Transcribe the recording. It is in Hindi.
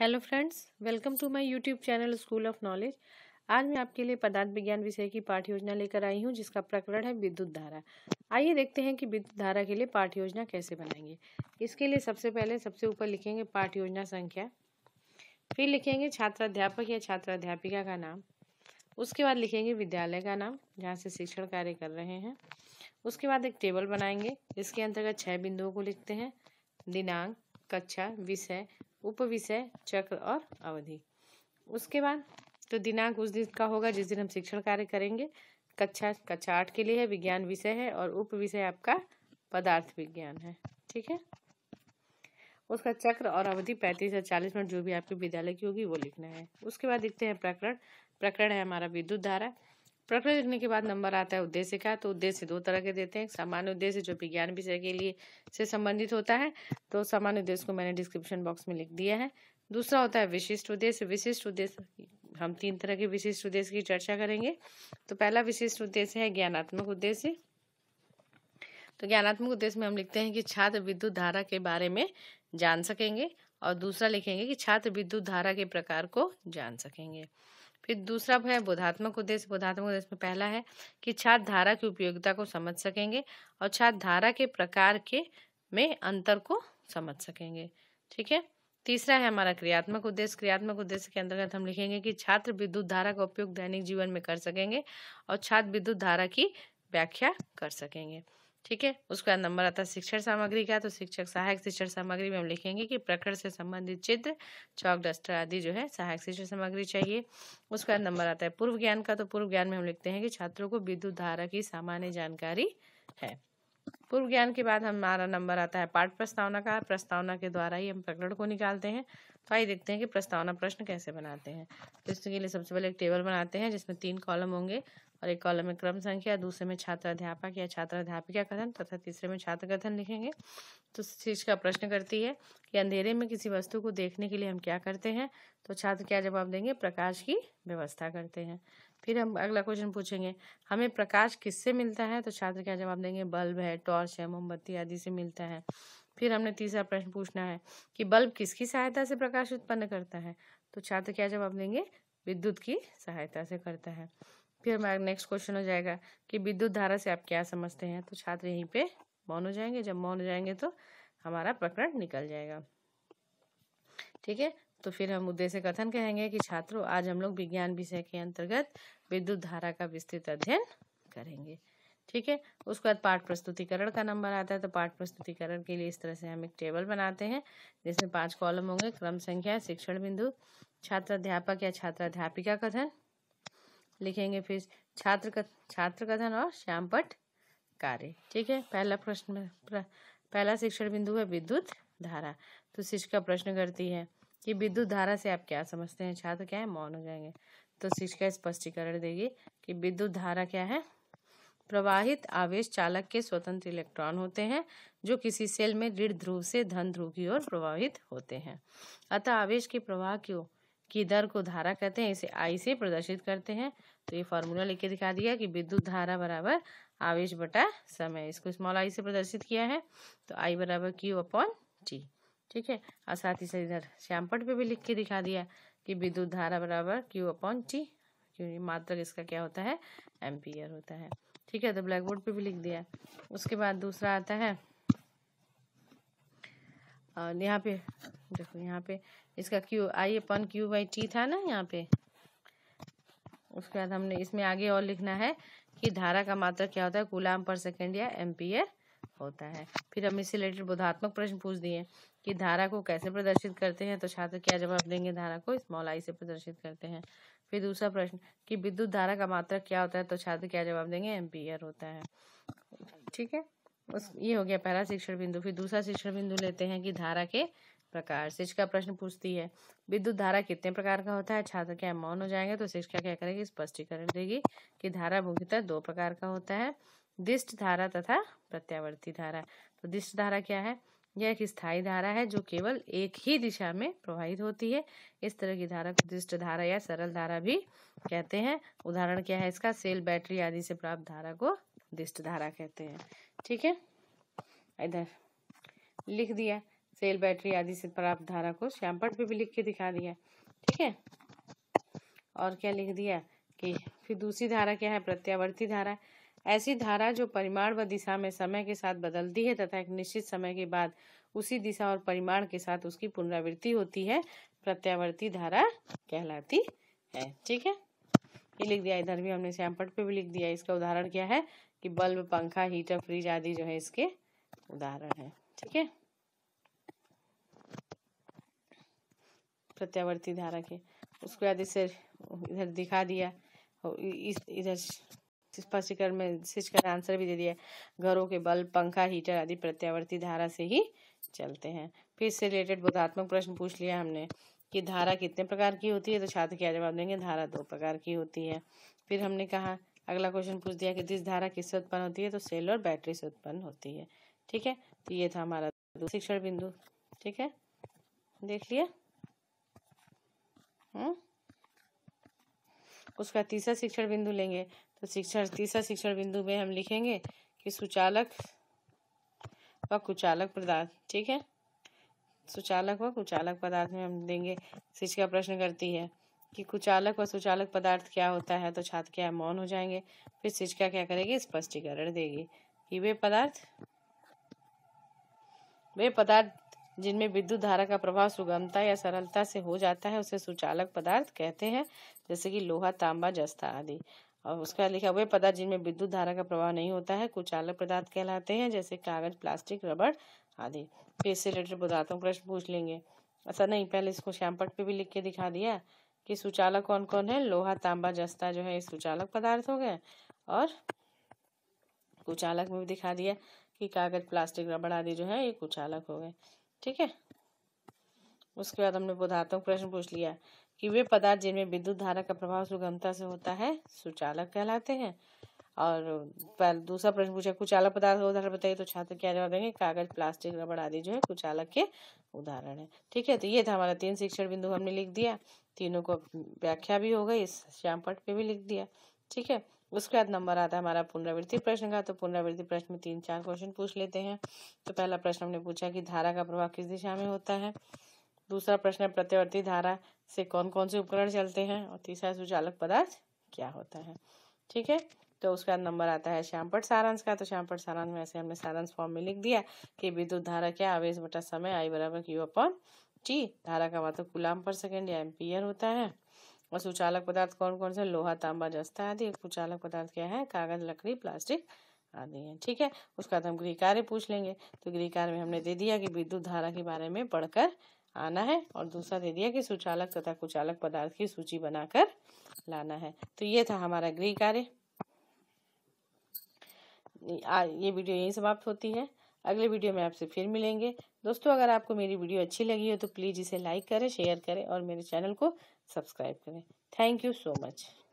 hello friends welcome to my YouTube channel school of knowledge आज मैं आपके लिए पदार्थ विज्ञान विषय की पाठ योजना लेकर आई हूँ जिसका प्रकरण है विद्युत धारा आइए देखते हैं कि विद्युत धारा के लिए पाठ योजना कैसे बनाएंगे इसके लिए सबसे पहले सबसे ऊपर लिखेंगे पाठ योजना संख्या फिर लिखेंगे छात्राध्यापक या छात्राध्यापिका का नाम उसके बाद लिखेंगे विद्यालय का नाम जहाँ से शिक्षण कार्य कर रहे हैं उसके बाद एक टेबल बनाएंगे इसके अंतर्गत छः बिंदुओं को लिखते हैं दिनांक कक्षा विषय उपविषय चक्र और अवधि उसके बाद तो दिनांक उस दिन का होगा जिस दिन हम शिक्षण कार्य करेंगे कक्षा कक्षा आठ के लिए है विज्ञान विषय है और उप विषय आपका पदार्थ विज्ञान है ठीक है उसका चक्र और अवधि पैंतीस या चालीस मिनट जो भी आपके विद्यालय की होगी वो लिखना है उसके बाद लिखते हैं प्रकरण प्रकरण है हमारा विद्युत धारा प्रकृति लिखने के बाद नंबर आता है उद्देश्य का तो उद्देश्य दो तरह के देते हैं सामान्य उद्देश्य जो विज्ञान विषय के लिए से संबंधित होता है तो सामान्य उद्देश्य को मैंने डिस्क्रिप्शन बॉक्स में लिख दिया है दूसरा होता है विशिष्ट उद्देश्य विशिष्ट उद्देश्य हम तीन तरह के विशिष्ट उद्देश्य की चर्चा करेंगे तो पहला विशिष्ट उद्देश्य है ज्ञानात्मक उद्देश्य तो ज्ञानात्मक उद्देश्य में हम लिखते हैं कि छात्र विद्युत धारा के बारे में जान सकेंगे और दूसरा लिखेंगे कि छात्र विद्युत धारा के प्रकार को जान सकेंगे फिर दूसरा है बोधात्मक उद्देश्य बोधात्मक उद्देश्य में पहला है कि छात्र धारा की उपयोगिता को समझ सकेंगे और छात्र धारा के प्रकार के में अंतर को समझ सकेंगे ठीक है तीसरा है हमारा क्रियात्मक उद्देश्य क्रियात्मक उद्देश्य के अंतर्गत हम लिखेंगे कि छात्र विद्युत धारा का उपयोग दैनिक जीवन में कर सकेंगे और छात्र विद्युत धारा की व्याख्या कर सकेंगे ठीक है उसके बाद नंबर आता है शिक्षण सामग्री का तो शिक्षक सहायक शिक्षण सामग्री में हम लिखेंगे कि प्रकरण से संबंधित चित्र चौक डस्टर आदि जो है सहायक शिक्षण सामग्री चाहिए उसके बाद नंबर आता है पूर्व ज्ञान का तो पूर्व ज्ञान में हम लिखते हैं कि छात्रों को विद्युत धारा की सामान्य जानकारी है पूर्व ज्ञान के बाद हमारा नंबर आता है पाठ प्रस्तावना का प्रस्तावना के द्वारा ही हम प्रकरण को निकालते हैं तो आइए देखते हैं कि प्रस्तावना प्रश्न कैसे बनाते हैं तो इसके लिए सबसे पहले एक टेबल बनाते हैं जिसमें तीन कॉलम होंगे और एक कॉलम में क्रम संख्या दूसरे में छात्र अध्यापक या छात्र अध्यापिका कथन तथा तीसरे में छात्र कथन लिखेंगे तो शीर्ष का प्रश्न करती है कि अंधेरे में किसी वस्तु को देखने के लिए हम क्या करते हैं तो छात्र क्या जवाब देंगे प्रकाश की व्यवस्था करते हैं फिर हम अगला क्वेश्चन पूछेंगे हमें प्रकाश किससे मिलता है तो छात्र क्या जवाब देंगे बल्ब है टॉर्च है मोमबत्ती आदि से मिलता है फिर हमने तीसरा प्रश्न पूछना है कि बल्ब किसकी सहायता से प्रकाश उत्पन्न करता है तो छात्र क्या जवाब देंगे विद्युत की सहायता से करता है फिर हमारा नेक्स्ट क्वेश्चन हो जाएगा कि विद्युत धारा से आप क्या समझते हैं तो छात्र यहीं पे मौन हो जाएंगे जब मौन हो जाएंगे तो हमारा प्रकरण निकल जाएगा ठीक है तो फिर हम उद्देश्य कथन कहेंगे कि छात्रों आज हम लोग विज्ञान विषय के अंतर्गत विद्युत धारा का विस्तृत अध्ययन करेंगे ठीक है उसके बाद पाठ प्रस्तुतिकरण का नंबर आता है तो पाठ प्रस्तुतिकरण के लिए इस तरह से हम एक टेबल बनाते हैं जिसमें पांच कॉलम होंगे क्रम संख्या शिक्षण बिंदु छात्र अध्यापक या छात्र अध्यापिका कथन लिखेंगे फिर छात्र कथ, छात्र कथन और श्यामपट कार्य ठीक है पहला प्रश्न पहला शिक्षण बिंदु है विद्युत धारा तो शिक्षिका प्रश्न करती है कि विद्युत धारा से आप क्या समझते हैं छात्र क्या है मौन हो जाएंगे तो शिक्षिका स्पष्टीकरण देगी कि विद्युत धारा क्या है प्रवाहित आवेश चालक के स्वतंत्र इलेक्ट्रॉन होते हैं जो किसी सेल में ऋण ध्रुव से धन ध्रुव की ओर प्रवाहित होते हैं अतः आवेश के प्रवाह क्यों की दर को धारा कहते हैं इसे आई से प्रदर्शित करते हैं तो ये फॉर्मूला लिख के दिखा दिया कि विद्युत धारा बराबर आवेश बटा समय इसको स्मॉल आई से प्रदर्शित किया है तो आई बराबर क्यू अपॉन टी ठीक है और साथ ही साथ इधर श्यामपट पे भी लिख के दिखा दिया कि विद्युत धारा बराबर क्यू अपॉन टी क्योंकि मात्रक इसका क्या होता है एम्पियर होता है ठीक है तो ब्लैक बोर्ड पे भी लिख दिया उसके बाद दूसरा आता है और यहाँ पे देखो यहाँ पे इसका Q I upon Q by T था ना यहाँ पे उसके बाद हमने इसमें आगे और लिखना है कि धारा का मात्रा क्या होता है गुलाम पर सेकेंड या एम्पियर होता है फिर हम इससे रिलेटेड बोधात्मक प्रश्न पूछ दिए कि धारा को कैसे प्रदर्शित करते हैं तो छात्र क्या जवाब देंगे धारा को स्मॉल आई से प्रदर्शित करते हैं फिर दूसरा प्रश्न कि विद्युत धारा का मात्रक क्या होता है तो छात्र क्या जवाब देंगे एम्पियर होता है ठीक है उस ये हो गया पहला शिक्षण बिंदु फिर दूसरा शिक्षण बिंदु लेते हैं कि धारा के प्रकार शिक्षक का प्रश्न पूछती है विद्युत धारा कितने प्रकार का होता है छात्र क्या मौन हो जाएंगे तो शिक्षिका क्या करेगी स्पष्टीकरण देगी कि धारा मुख्यतः दो प्रकार का होता है दिष्ट धारा तथा प्रत्यावर्ती धारा तो दिष्ट धारा क्या है यह एक स्थायी धारा है जो केवल एक ही दिशा में प्रवाहित होती है इस तरह की धारा को दिष्ट धारा या सरल धारा भी कहते हैं उदाहरण क्या है इसका सेल बैटरी आदि से प्राप्त धारा को दिष्ट धारा कहते हैं ठीक है इधर लिख दिया सेल बैटरी आदि से प्राप्त धारा को श्यामपट पे भी लिख के दिखा दिया ठीक है और क्या लिख दिया कि फिर दूसरी धारा क्या है प्रत्यावर्ती धारा ऐसी धारा जो परिमाण व दिशा में समय के साथ बदलती है तथा एक निश्चित समय के बाद उसी दिशा और परिमाण के साथ उसकी पुनरावृत्ति होती है प्रत्यावर्ती धारा कहलाती है ठीक है ये लिख दिया इधर भी हमने श्यामपट पे भी लिख दिया इसका उदाहरण क्या है कि बल्ब पंखा हीटर फ्रिज आदि जो है इसके उदाहरण है ठीक है प्रत्यावर्ती धारा के उसके बाद इसे इधर दिखा दिया इस इधर स्पष्टीकरण में शिष्य आंसर भी दे दिया घरों के बल्ब पंखा हीटर आदि प्रत्यावर्ती धारा से ही चलते हैं फिर इससे रिलेटेड बोधात्मक प्रश्न पूछ लिया हमने कि धारा कितने प्रकार की होती है तो छात्र क्या जवाब देंगे धारा दो प्रकार की होती है फिर हमने कहा अगला क्वेश्चन पूछ दिया कि जिस धारा किससे उत्पन्न होती है तो सेल और बैटरी से उत्पन्न होती है ठीक है तो ये था हमारा शिक्षण बिंदु ठीक है देख लिया हम्म उसका तीसरा शिक्षण बिंदु लेंगे तो शिक्षण तीसरा शिक्षण बिंदु में हम लिखेंगे कि सुचालक व कुचालक पदार्थ ठीक है सुचालक व कुचालक पदार्थ में हम देंगे शिक्षिका प्रश्न करती है कि कुचालक व सुचालक पदार्थ क्या होता है तो छात्र क्या मौन हो जाएंगे फिर शिक्षिका क्या करेगी स्पष्टीकरण देगी कि वे पदार्थ वे पदार्थ जिनमें विद्युत धारा का प्रभाव सुगमता या सरलता से हो जाता है उसे सुचालक पदार्थ कहते हैं जैसे कि लोहा तांबा जस्ता आदि और उसका लिखा हुआ पदार्थ जिनमें विद्युत धारा का प्रवाह नहीं होता है कुछ अलग पदार्थ कहलाते हैं जैसे कागज प्लास्टिक रबड़ आदि फिर इससे रिलेटेड पदार्थों प्रश्न पूछ लेंगे ऐसा अच्छा, नहीं पहले इसको श्यामपट पे भी लिख के दिखा दिया कि सुचालक कौन कौन है लोहा तांबा जस्ता जो है सुचालक पदार्थ हो गए और कुचालक में भी दिखा दिया कि कागज प्लास्टिक रबड़ आदि जो है ये कुचालक हो गए ठीक है उसके बाद हमने पदार्थों प्रश्न पूछ लिया कि वे पदार्थ जिनमें विद्युत धारा का प्रभाव सुगमता से होता है सुचालक कहलाते हैं और दूसरा प्रश्न पूछा कुचालक पदार्थ का उदाहरण बताइए तो छात्र क्या जवाब देंगे कागज प्लास्टिक रबड़ आदि जो है कुचालक के उदाहरण है ठीक है तो ये था हमारा तीन शिक्षण बिंदु हमने लिख दिया तीनों को व्याख्या भी हो गई श्याम पट पे भी लिख दिया ठीक है उसके बाद नंबर आता है हमारा पुनरावृत्ति प्रश्न का तो पुनरावृत्ति प्रश्न में तीन चार क्वेश्चन पूछ लेते हैं तो पहला प्रश्न हमने पूछा कि धारा का प्रभाव किस दिशा में होता है दूसरा प्रश्न है प्रत्यवर्ती धारा से कौन कौन से उपकरण चलते हैं और तीसरा सुचालक पदार्थ क्या होता है ठीक है तो उसका नंबर आता है श्यामपट सारांश का तो श्यामपट सारांश में ऐसे हमने सारांश फॉर्म में लिख दिया कि विद्युत धारा क्या आवेश बटा समय आई बराबर क्यू अपॉन टी धारा का मात्र मतलब गुलाम पर सेकेंड या एम्पियर होता है और सुचालक पदार्थ कौन कौन से लोहा तांबा जस्ता आदि सुचालक पदार्थ क्या है कागज लकड़ी प्लास्टिक आदि है ठीक है उसका बाद तो हम गृह कार्य पूछ लेंगे तो गृह कार्य में हमने दे दिया कि विद्युत धारा के बारे में पढ़कर आना है और दूसरा दे दिया कि सुचालक तथा कुचालक पदार्थ की सूची बनाकर लाना है तो ये था हमारा गृह कार्य ये वीडियो यहीं समाप्त होती है अगले वीडियो में आपसे फिर मिलेंगे दोस्तों अगर आपको मेरी वीडियो अच्छी लगी हो तो प्लीज़ इसे लाइक करें शेयर करें और मेरे चैनल को सब्सक्राइब करें थैंक यू सो मच